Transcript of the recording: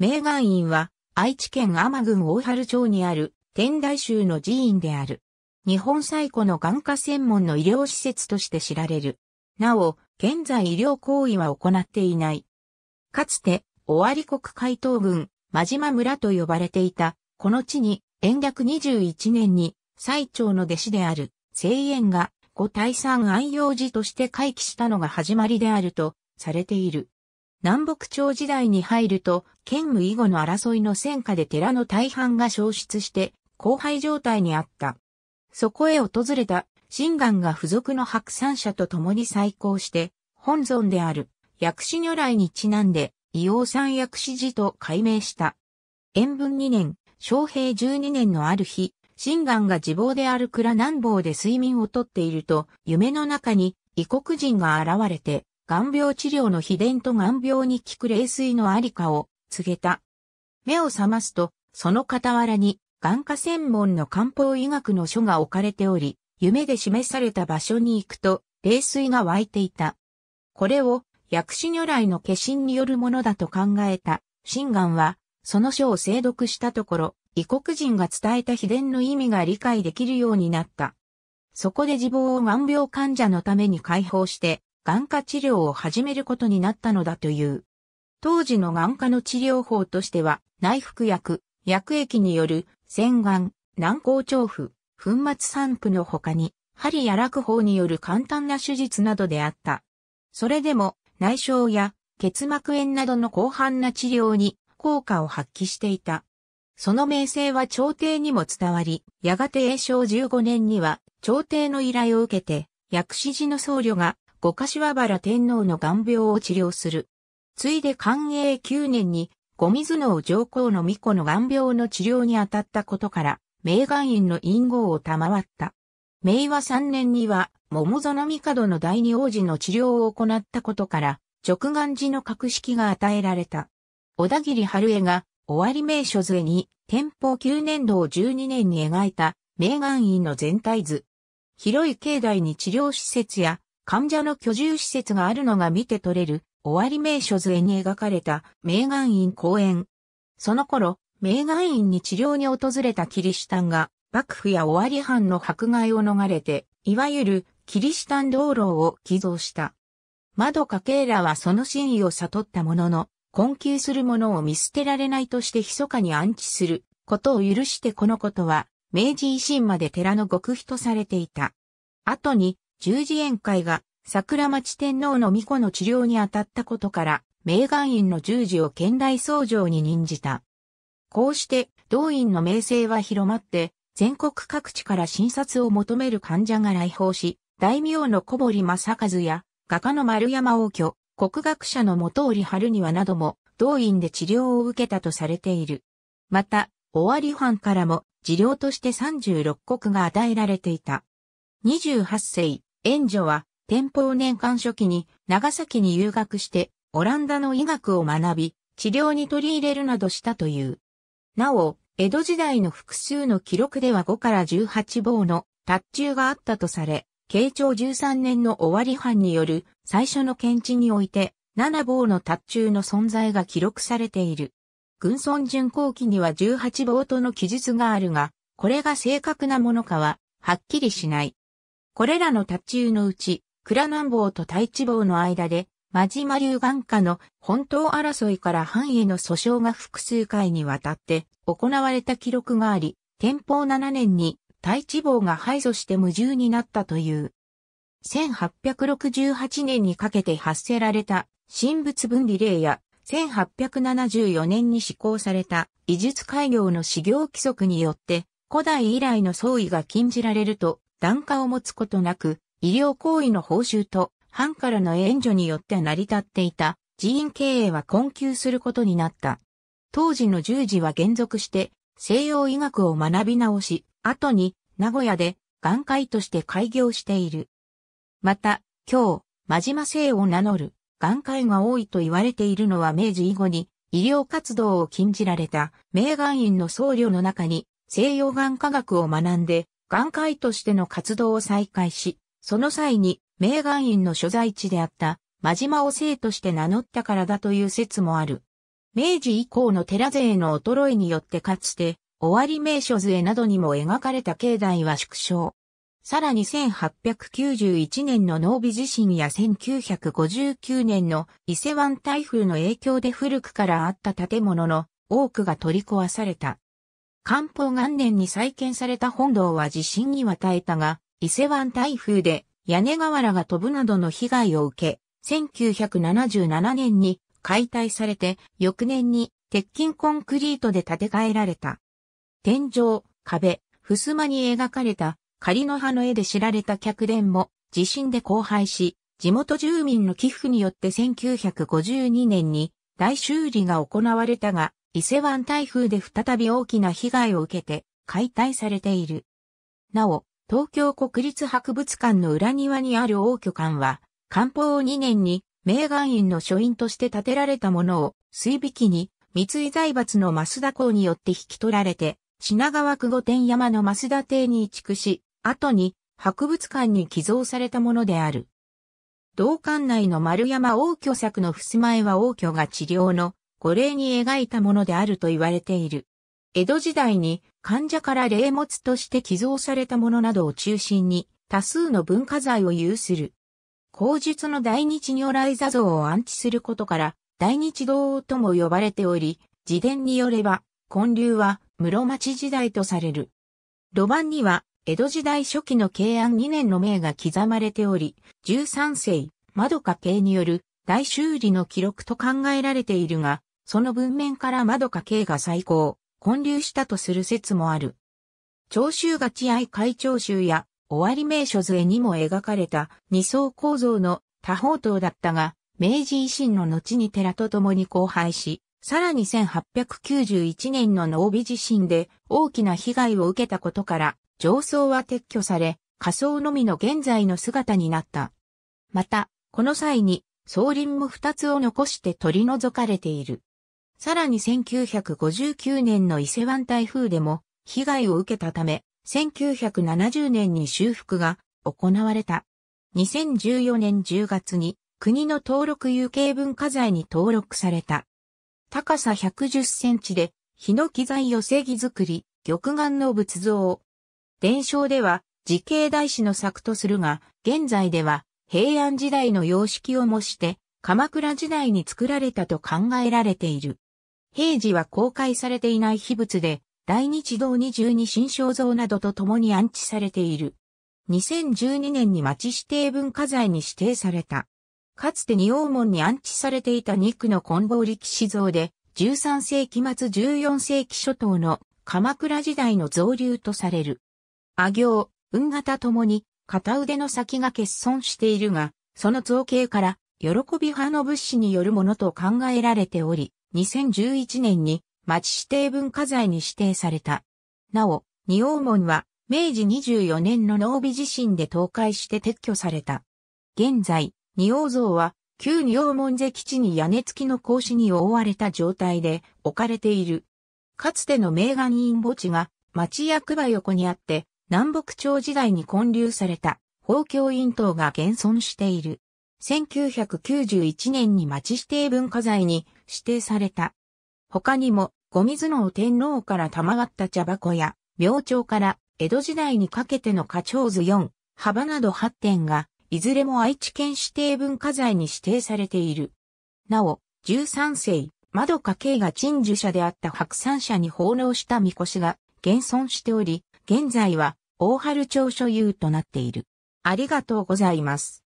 明願院は愛知県天郡大春町にある天台宗の寺院である。日本最古の眼科専門の医療施設として知られる。なお、現在医療行為は行っていない。かつて、尾張国海東郡、真島村と呼ばれていた、この地に、延暦21年に、最長の弟子である、聖淵が、五大山安養寺として回帰したのが始まりであると、されている。南北朝時代に入ると、兼務以後の争いの戦火で寺の大半が消失して、荒廃状態にあった。そこへ訪れた、神願が付属の白山社と共に再興して、本尊である、薬師如来にちなんで、伊王山薬師寺と改名した。延文2年、昌平12年のある日、神願が自暴である蔵南坊で睡眠をとっていると、夢の中に異国人が現れて、眼病治療の秘伝と眼病に効く冷水のありかを告げた。目を覚ますと、その傍らに眼科専門の漢方医学の書が置かれており、夢で示された場所に行くと、冷水が湧いていた。これを薬師如来の化身によるものだと考えた、心眼は、その書を精読したところ、異国人が伝えた秘伝の意味が理解できるようになった。そこで自分を眼病患者のために解放して、眼科治療を始めることになったのだという。当時の眼科の治療法としては、内服薬、薬液による洗顔、軟膏調布、粉末散布の他に、針や落法による簡単な手術などであった。それでも、内傷や結膜炎などの広範な治療に効果を発揮していた。その名声は朝廷にも伝わり、やがて永正15年には朝廷の依頼を受けて、薬師寺の僧侶が五柏原天皇の眼病を治療する。ついで寛永九年に、五水能上皇の巫女の眼病の治療に当たったことから、名眼院の院号を賜った。明和三年には、桃園帝の第二王子の治療を行ったことから、直眼寺の格式が与えられた。小田切春江が、終わり名所図に、天保九年度を十二年に描いた、名眼院の全体図。広い境内に治療施設や患者の居住施設があるのが見て取れる、終わり名所図絵に描かれた、メーガン院公園。その頃、メーガン院に治療に訪れたキリシタンが、幕府や終わり藩の迫害を逃れて、いわゆる、キリシタン道路を寄贈した。窓かけらはその真意を悟ったものの、困窮する者を見捨てられないとして密かに安置することを許してこのことは、明治維新まで寺の極秘とされていた。後に、十字宴会が桜町天皇の巫女の治療に当たったことから、名願院の十字を県大僧正に任じた。こうして、同院の名声は広まって、全国各地から診察を求める患者が来訪し、大名の小堀正和や、画家の丸山王居、国学者の元織春庭なども、同院で治療を受けたとされている。また、尾張藩からも治療として36国が与えられていた。28世、援助は、天保年間初期に長崎に留学して、オランダの医学を学び、治療に取り入れるなどしたという。なお、江戸時代の複数の記録では5から18棒の達中があったとされ、慶長13年の終わり藩による最初の検知において、7棒の達中の存在が記録されている。軍村巡航期には18棒との記述があるが、これが正確なものかは、はっきりしない。これらのタ中のうち、倉南坊と太地坊の間で、真島流眼下の本当争いから藩への訴訟が複数回にわたって行われた記録があり、天保7年に太地坊が敗訴して矛盾になったという。1868年にかけて発せられた神仏分離令や1874年に施行された医術開業の修行規則によって古代以来の創意が禁じられると段下を持つことなく、医療行為の報酬と、藩からの援助によって成り立っていた、寺院経営は困窮することになった。当時の十字は減則して、西洋医学を学び直し、後に、名古屋で、眼科医として開業している。また、今日、真島生を名乗る、眼科医が多いと言われているのは明治以後に、医療活動を禁じられた、名眼院の僧侶の中に、西洋眼科学を学んで、眼科医としての活動を再開し、その際に、名眼院の所在地であった、真島を生として名乗ったからだという説もある。明治以降の寺勢の衰えによってかつて、終わり名所図などにも描かれた境内は縮小。さらに1891年の濃尾地震や1959年の伊勢湾台風の影響で古くからあった建物の多くが取り壊された。官報元年に再建された本堂は地震に与えたが、伊勢湾台風で屋根瓦が飛ぶなどの被害を受け、1977年に解体されて、翌年に鉄筋コンクリートで建て替えられた。天井、壁、襖に描かれた仮の葉の絵で知られた客殿も地震で荒廃し、地元住民の寄付によって1952年に大修理が行われたが、伊勢湾台風で再び大きな被害を受けて解体されている。なお、東京国立博物館の裏庭にある王居館は、官報2年に名願院の書院として建てられたものを水引きに三井財閥の増田公によって引き取られて、品川区御殿山の増田邸に移築し、後に博物館に寄贈されたものである。道館内の丸山王居作の襖絵は王居が治療の五礼に描いたものであると言われている。江戸時代に患者から霊物として寄贈されたものなどを中心に多数の文化財を有する。口述の大日如来座像を安置することから大日堂とも呼ばれており、自伝によれば、建立は室町時代とされる。路盤には江戸時代初期の慶安2年の命が刻まれており、13世、窓か慶による大修理の記録と考えられているが、その文面から窓か慶が最高、混流したとする説もある。長州が地愛会長州や終わり名所図絵にも描かれた二層構造の多方塔だったが、明治維新の後に寺と共に荒廃し、さらに1891年の濃尾地震で大きな被害を受けたことから、上層は撤去され、仮想のみの現在の姿になった。また、この際に、総林も二つを残して取り除かれている。さらに1959年の伊勢湾台風でも被害を受けたため、1970年に修復が行われた。2014年10月に国の登録有形文化財に登録された。高さ110センチで、ヒノキ材寄せ木作り、玉眼の仏像、伝承では、時系大師の作とするが、現在では、平安時代の様式を模して、鎌倉時代に作られたと考えられている。平時は公開されていない秘仏で、大日堂二十二神章像などと共に安置されている。2012年に町指定文化財に指定された。かつて二王門に安置されていた二区の金棒力士像で、13世紀末14世紀初頭の鎌倉時代の造流とされる。阿行、運型ともに、片腕の先が欠損しているが、その造形から、喜び派の物資によるものと考えられており、2011年に町指定文化財に指定された。なお、仁王門は明治24年の濃尾地震で倒壊して撤去された。現在、仁王像は旧仁王門基地に屋根付きの格子に覆われた状態で置かれている。かつての名願院墓地が町役場横にあって、南北朝時代に建立された法教院等が現存している。1991年に町指定文化財に指定された。他にも、五水の天皇から賜った茶箱や、明朝から江戸時代にかけての花鳥図4、幅など8点が、いずれも愛知県指定文化財に指定されている。なお、13世、窓家系が鎮守者であった白山社に奉納した神輿が現存しており、現在は大春町所有となっている。ありがとうございます。